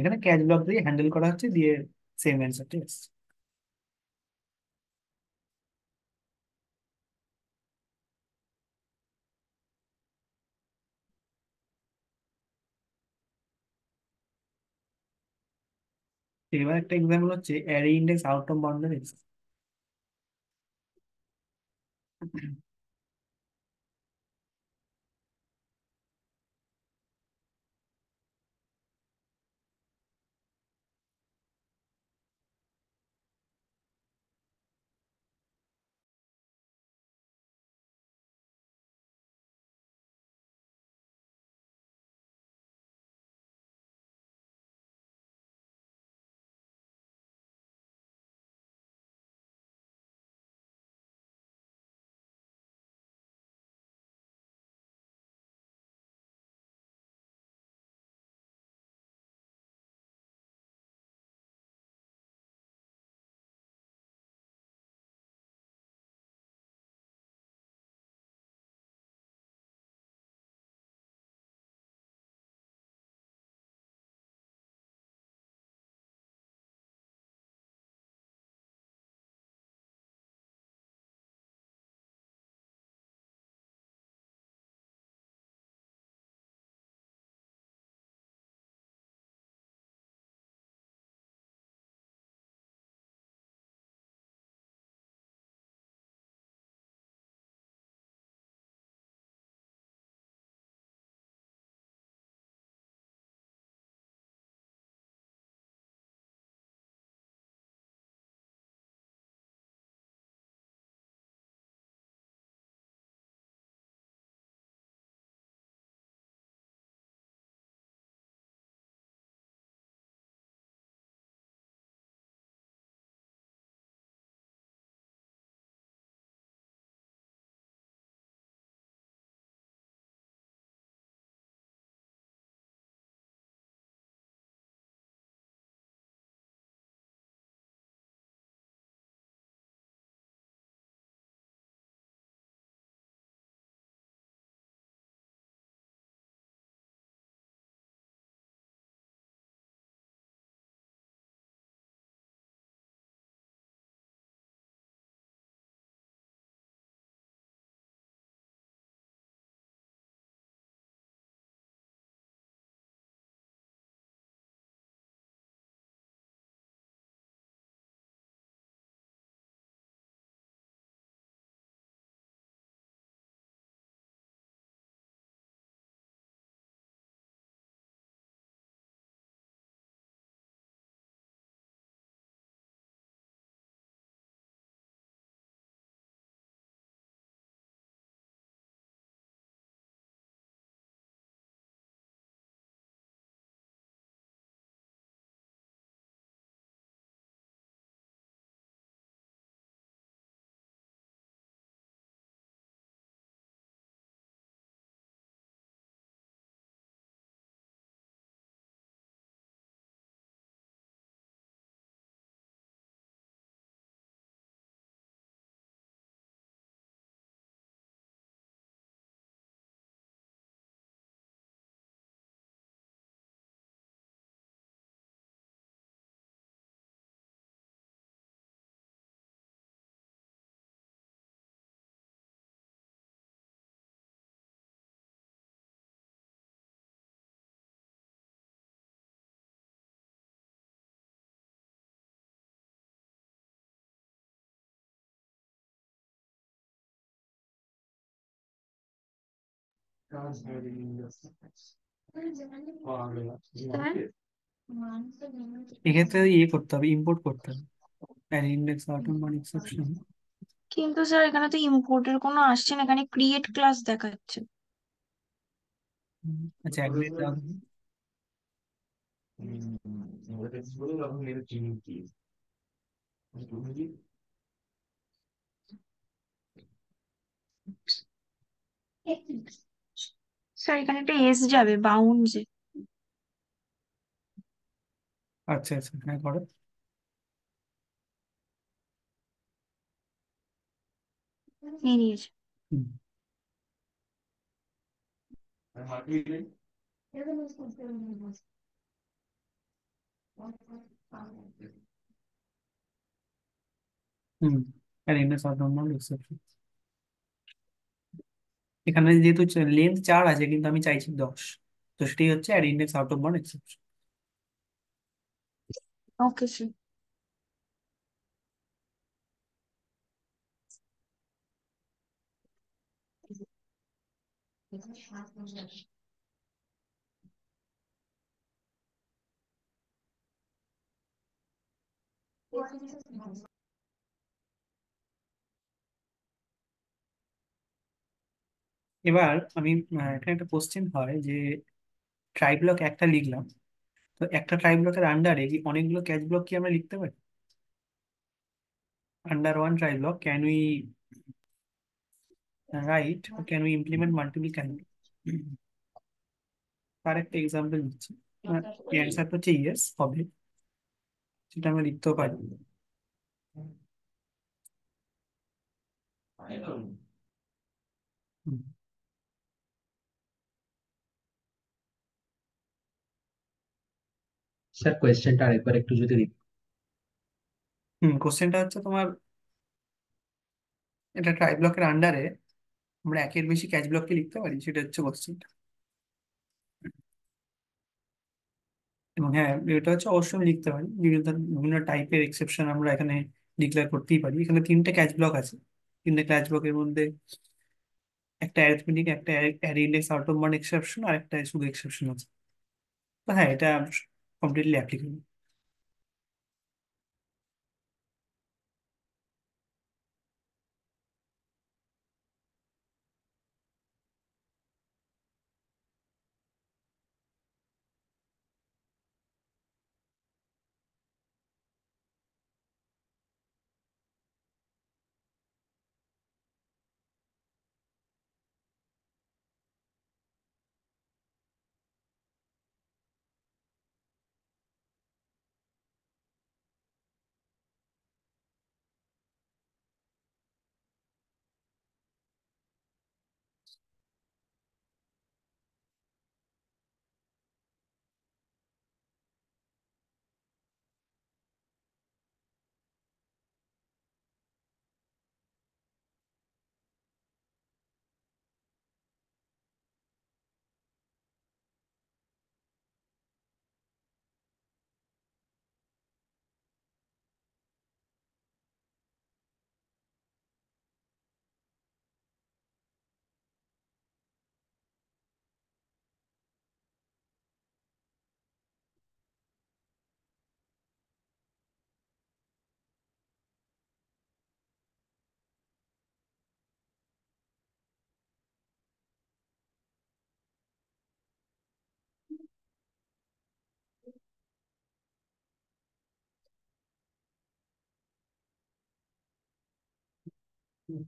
এখানে ক্যাচ ব্লক দিয়ে হ্যান্ডেল করা হচ্ছে দিয়ে সেম অ্যান্সার ঠিক এবার একটা এক্সাম্পল হচ্ছে array index out of boundary এক্ষেত্রে ইয়ে করতে হবে ইম্পোর্ট করতে হবে an index out of one exception কিন্তু স্যার এখানে তো ইম্পোর্টের কোনো আসছে না এখানে ক্রিয়েট ক্লাস দেখাচ্ছে আচ্ছা এক মিনিট দাও স্যার এখানে একটা এস যাবে বাউন্ড আচ্ছা আচ্ছা হ্যাঁ করো নিয়ে নিয়েছে হুম আর এমএস সাধারণ মানুষ এখানে যেহেতু লেন্থ চার আছে কিন্তু আমি চাইছি দশ তো সেটাই হচ্ছে add index out of bound exception okay sir এবার আমি এখানে একটা কোশ্চেন হয় যে ট্রাই ব্লক একটা লিখলাম তো একটা ট্রাই ব্লকের আন্ডারে কি অনেকগুলো ক্যাচ ব্লক কি আমরা লিখতে পারি under one try block can we write or can we implement multiple can তার একটা এক্সাম্পল দিচ্ছি অ্যান্সার হচ্ছে ইয়েস হবে সেটা আমরা লিখতেও পারি হুম স্যার কোয়েশ্চেনটা আরেকবার একটু যদি হুম কোশ্চেনটা হচ্ছে তোমার এটা ট্রাই ব্লকের আন্ডারে আমরা একের বেশি ক্যাচ ব্লককে লিখতে পারি সেটা হচ্ছে কোশ্চেনটা এবং হ্যাঁ এটা হচ্ছে অবশ্যই আমি লিখতে পারি বিভিন্ন বিভিন্ন টাইপের এক্সেপশন আমরা এখানে ডিক্লেয়ার করতেই পারি এখানে তিনটে ক্যাচ ব্লক আছে তিনটে ক্যাচ ব্লকের মধ্যে একটা অ্যারিথমেটিক একটা অ্যারে আউট অফ মান এক্সেপশন আর একটা শুধু এক্সেপশন আছে তো হ্যাঁ এটা completely applicable Thank you.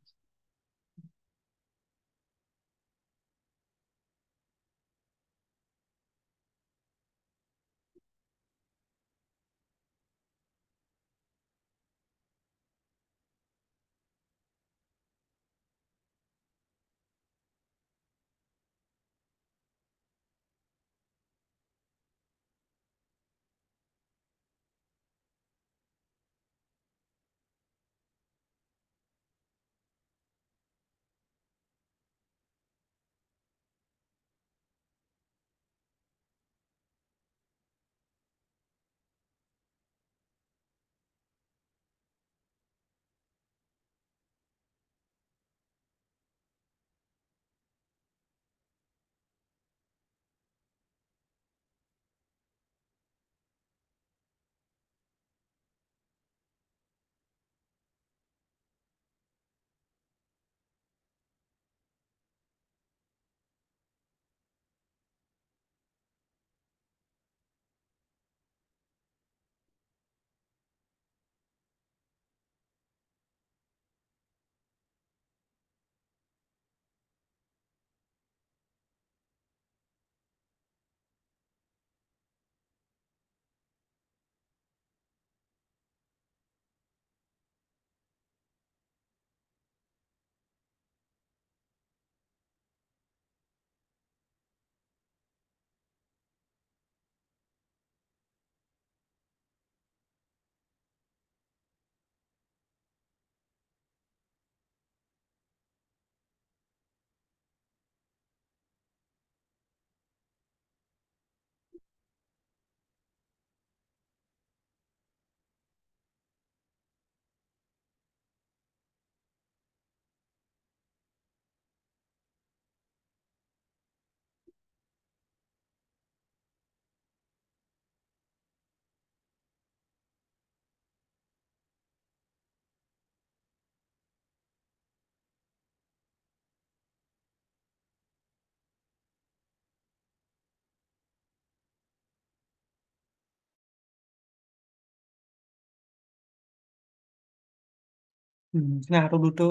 হম, না আরো দুটো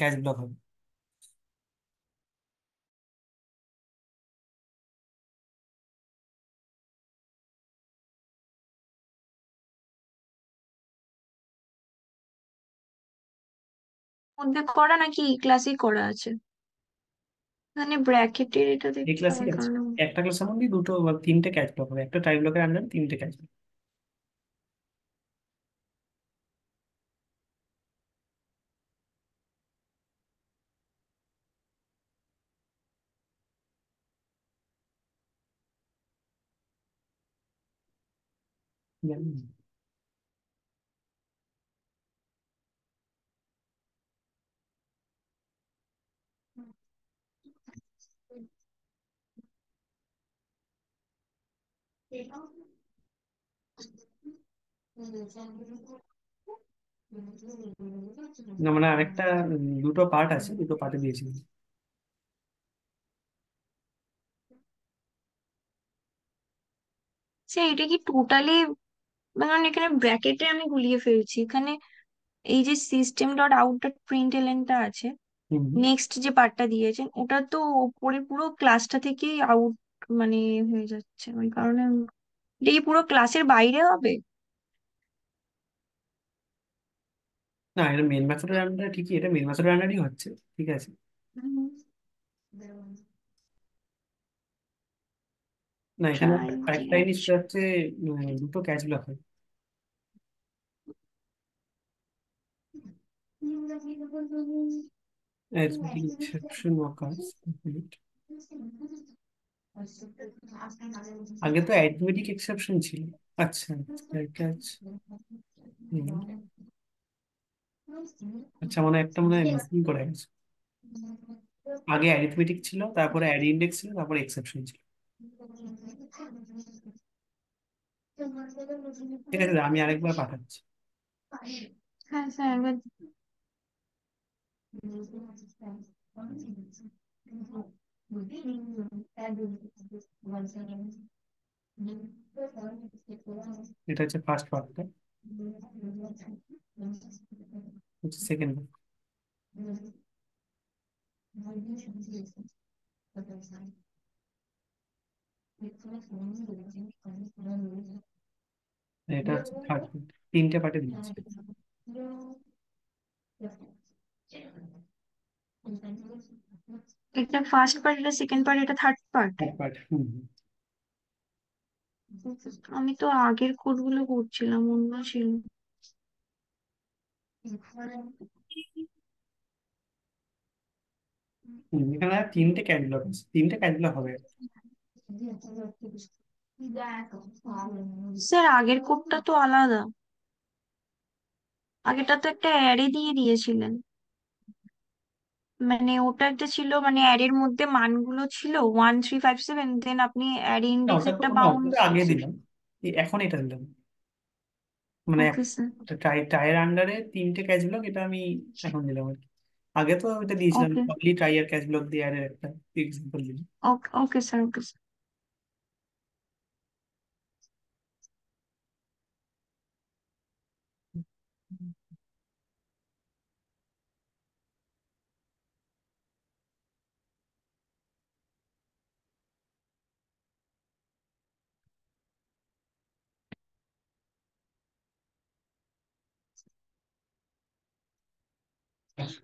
গ্যাস *clears throat* ব্লক হবে মধ্যে করা নাকি ক্লাসই করা আছে মানে ব্র্যাকেটের এটা এই দেখতে ক্লাসে হবে কারণ একটা ক্লাসের মধ্যে দুটো বা তিনটে ক্যাচ ব্লক হবে একটা টাই ব্লকের আন্ডারে তিনটে ক্যাচ ব্লক Yeah. না মানে আরেকটা দুটো পার্ট আছে দুটো পার্টে দিয়েছি সে এটা কি টোটালি কারণ মানে এখানে ব্র্যাকেটে আমি গুলিয়ে ফেলছি এখানে এই যে system dot out dot print এলেনটা আছে নেক্সট যে পার্টটা দিয়েছেন ওটা তো ওপরে পুরো ক্লাসটা থেকেই আউট মানে হয়ে যাচ্ছে ওই কারণে কি পুরো ক্লাসের বাইরে হবে না এটা মেন মেথডের আন্ডারে ঠিকই এটা মেন মেথডের আন্ডারই হচ্ছে ঠিক আছে না এখানে হচ্ছে দুটো ক্যাচ ব্লক হয় As the exception occurs, আগে তো অ্যাডমিটিক এক্সেপশন ছিল আচ্ছা আচ্ছা মানে একটা মনে হয় মিসিং করে গেছে আগে অ্যারিথমেটিক ছিল তারপরে অ্যাড ইন্ডেক্স ছিল তারপরে এক্সেপশন ছিল ঠিক আছে আমি আরেকবার পাঠাচ্ছি হ্যাঁ স্যার একবার এটা হচ্ছে ফার্স্ট পার্টটা সেকেন্ড এটা হচ্ছে থার্ড তিনটে পার্টে দিচ্ছি এটা ফার্স্ট পার্ট এটা সেকেন্ড পার্ট এটা থার্ড পার্ট আমি তো আগের কোড করছিলাম অন্য ছিল এখানে তিনটে ক্যান্ডেলা তিনটে ক্যান্ডেলা হবে স্যার আগের কোডটা তো আলাদা আগেরটা তো একটা অ্যারে দিয়ে দিয়েছিলেন মানে ওটার যে ছিল মানে অ্যাড এর মধ্যে মানগুলো ছিল one three five seven then আপনি অ্যাড ইন্ডেক্স একটা বাউন্ড আগে দিলাম এখন এটা দিলাম মানে টাইয়ের আন্ডারে তিনটে ক্যাচ ব্লক এটা আমি এখন দিলাম আর কি আগে তো ওটা দিয়েছিলাম ওকে পাবলি ক্যাচ ব্লক দিয়ে একটা এক্সাম্পল দিলাম okay okay sir okay sir Gracias.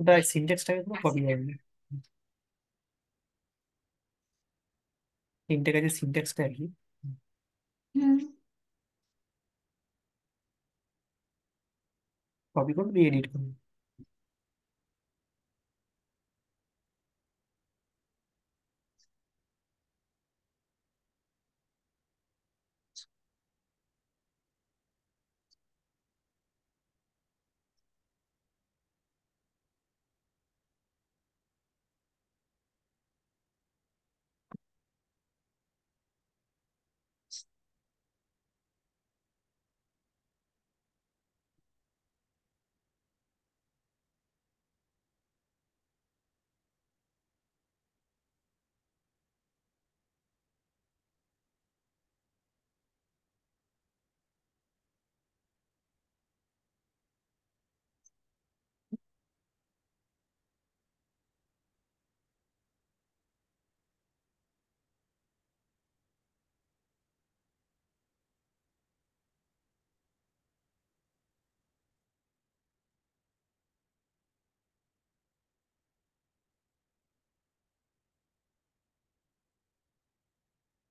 ওটা সিনট্যাক্সটাকে পুরো কপি করে তিনটে কাছে সিনট্যাক্সটা আর কি কপি করবি এডিট করবি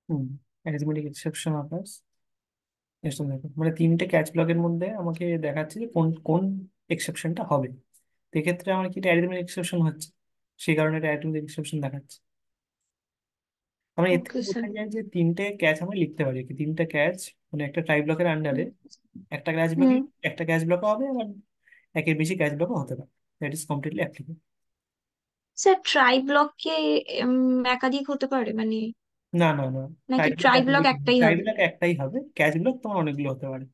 হুম অ্যারিথমেটিক এক্সেপশন আকাশ এসব দেখো মানে তিনটে ক্যাচ ব্লকের মধ্যে আমাকে দেখাচ্ছে যে কোন কোন এক্সেপশনটা হবে সেক্ষেত্রে আমার কি অ্যারিথমেটিক এক্সেপশন হচ্ছে সেই কারণে এটা অ্যারিথমেটিক এক্সেপশন দেখাচ্ছে আমরা এর থেকে ওকে স্যার যায় যে তিনটে ক্যাচ আমরা লিখতে পারি কি তিনটে ক্যাচ মানে একটা টাই ব্লকের আন্ডারে একটা ক্যাচ ব্লকে হুম একটা ক্যাচ ব্লক হবে আবার একের বেশি ক্যাচ ব্লকও হতে পারে that is completely applicable sir try block কি একাধিক হতে পারে মানে না না না নাকি ট্রাই ট্রাই একটাই ট্রাই হবে ব্লক একটাই হবে ক্যাচ ব্লক তোমার অনেকগুলো হতে পারে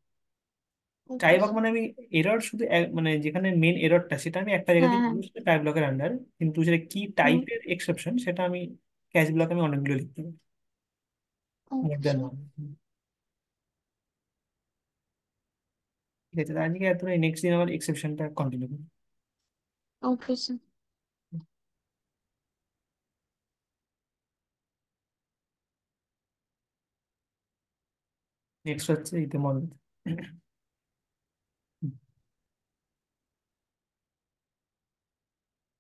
ট্রাই ব্লগ ব্লক মানে আমি এরর শুধু এক- মানে যেখানে মেন এররটা সেটা আমি একটা জায়গাতে হ্যাঁ বুঝতে ট্রাই ব্লকের আন্ডার কিন্তু সেটা কি হুম টাইপের এক্সেপশন সেটা আমি ক্যাচ ব্লক আমি অনেকগুলো লিখতে পারি মোর দ্যান আচ্ছা ওয়ান ঠিক আছে তো আজকে এত নেক্সট দিন আবার এক্সেপশনটা কন্টিনিউ ওকে স্যার якщо це йде мова.